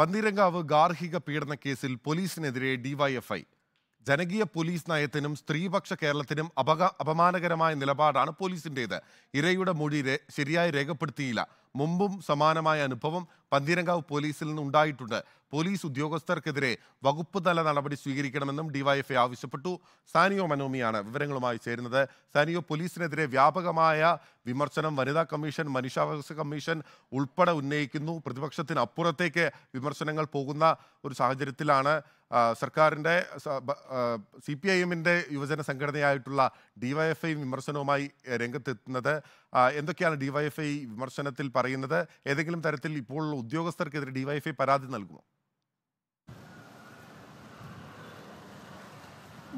പന്തീരങ്കാവ് ഗാർഹിക പീഡന കേസിൽ പോലീസിനെതിരെ ഡിവൈഎഫ്ഐ ജനകീയ പോലീസ് നയത്തിനും സ്ത്രീപക്ഷ കേരളത്തിനും അപക അപമാനകരമായ നിലപാടാണ് പോലീസിൻ്റെത് ഇരയുടെ മൊഴി ശരിയായി രേഖപ്പെടുത്തിയില്ല മുമ്പും സമാനമായ അനുഭവം പന്തീരങ്കാവ് പോലീസിൽ നിന്ന് ഉണ്ടായിട്ടുണ്ട് പോലീസ് ഉദ്യോഗസ്ഥർക്കെതിരെ വകുപ്പ് തല നടപടി സ്വീകരിക്കണമെന്നും ഡിവൈഎഫ്ഐ ആവശ്യപ്പെട്ടു സാനിയോ മനോമിയാണ് വിവരങ്ങളുമായി ചേരുന്നത് സാനിയോ പോലീസിനെതിരെ വ്യാപകമായ വിമർശനം വനിതാ കമ്മീഷൻ മനുഷ്യാവകാശ കമ്മീഷൻ ഉൾപ്പെടെ ഉന്നയിക്കുന്നു പ്രതിപക്ഷത്തിന് അപ്പുറത്തേക്ക് വിമർശനങ്ങൾ പോകുന്ന ഒരു സാഹചര്യത്തിലാണ് സർക്കാരിൻ്റെ സി പി ഐ എമ്മിൻ്റെ യുവജന സംഘടനയായിട്ടുള്ള ഡിവൈഎഫ്ഐ വിമർശനവുമായി രംഗത്തെത്തുന്നത് എന്തൊക്കെയാണ് ഡിവൈഎഫ്ഐ വിമർശനത്തിൽ പറയുന്നത് ഏതെങ്കിലും തരത്തിൽ ഇപ്പോൾ ഉദ്യോഗസ്ഥർക്കെതിരെ ഡിവൈഎഫ്ഐ പരാതി നൽകുമോ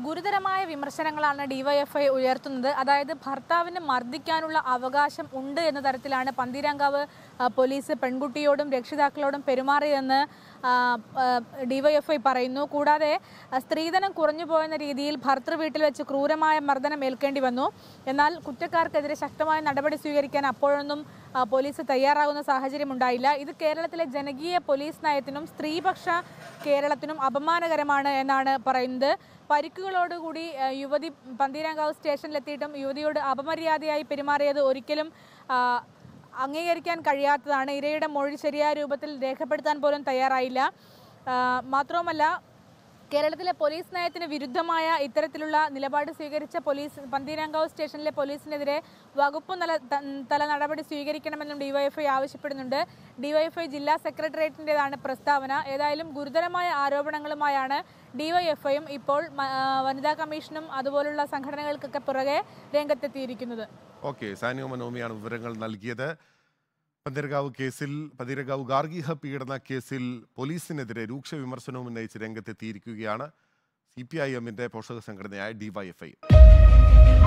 ഗുരുതരമായ വിമർശനങ്ങളാണ് ഡിവൈഎഫ്ഐ ഉയർത്തുന്നത് അതായത് ഭർത്താവിന് മർദ്ദിക്കാനുള്ള അവകാശം ഉണ്ട് എന്ന തരത്തിലാണ് പന്തീരാങ്കാവ് പോലീസ് പെൺകുട്ടിയോടും രക്ഷിതാക്കളോടും പെരുമാറിയതെന്ന് ഡിവൈഎഫ്ഐ പറയുന്നു കൂടാതെ സ്ത്രീധനം കുറഞ്ഞു പോയെന്ന രീതിയിൽ ഭർത്തൃ വീട്ടിൽ വെച്ച് ക്രൂരമായ മർദ്ദനം ഏൽക്കേണ്ടി വന്നു എന്നാൽ കുറ്റക്കാർക്കെതിരെ ശക്തമായ നടപടി സ്വീകരിക്കാൻ അപ്പോഴൊന്നും പോലീസ് തയ്യാറാകുന്ന സാഹചര്യം ഉണ്ടായില്ല ഇത് കേരളത്തിലെ ജനകീയ പോലീസ് നയത്തിനും സ്ത്രീപക്ഷ കേരളത്തിനും അപമാനകരമാണ് എന്നാണ് പറയുന്നത് പരിക്കുകളോടുകൂടി യുവതി പന്തീരാങ്കാവ് സ്റ്റേഷനിലെത്തിയിട്ടും യുവതിയോട് അപമര്യാദയായി പെരുമാറിയത് ഒരിക്കലും അംഗീകരിക്കാൻ കഴിയാത്തതാണ് ഇരയുടെ മൊഴി ശരിയായ രൂപത്തിൽ രേഖപ്പെടുത്താൻ പോലും തയ്യാറായില്ല മാത്രവുമല്ല കേരളത്തിലെ പോലീസ് നയത്തിന് വിരുദ്ധമായ ഇത്തരത്തിലുള്ള നിലപാട് സ്വീകരിച്ച പോലീസ് പന്തീരാങ്കാവ് സ്റ്റേഷനിലെ പോലീസിനെതിരെ വകുപ്പ് തല നടപടി സ്വീകരിക്കണമെന്നും ഡിവൈഎഫ്ഐ ആവശ്യപ്പെടുന്നുണ്ട് ഡിവൈഎഫ്ഐ ജില്ലാ സെക്രട്ടേറിയറ്റിൻ്റെതാണ് പ്രസ്താവന ഏതായാലും ഗുരുതരമായ ആരോപണങ്ങളുമായാണ് ഡിവൈഎഫ്ഐയും ഇപ്പോൾ വനിതാ കമ്മീഷനും അതുപോലുള്ള സംഘടനകൾക്കൊക്കെ പുറകെ രംഗത്തെത്തിയിരിക്കുന്നത് ഓക്കെ സാനിയോ മനോമിയാണ് വിവരങ്ങൾ നൽകിയത് പന്തീരകാവ് കേസിൽ പന്തീരകാവ് ഗാർഗിഹ പീഡന കേസിൽ പോലീസിനെതിരെ രൂക്ഷ വിമർശനവും ഉന്നയിച്ച് രംഗത്തെത്തിയിരിക്കുകയാണ് സി പി ഐ എമ്മിന്റെ പോഷക സംഘടനയായ ഡിവൈഎഫ്ഐ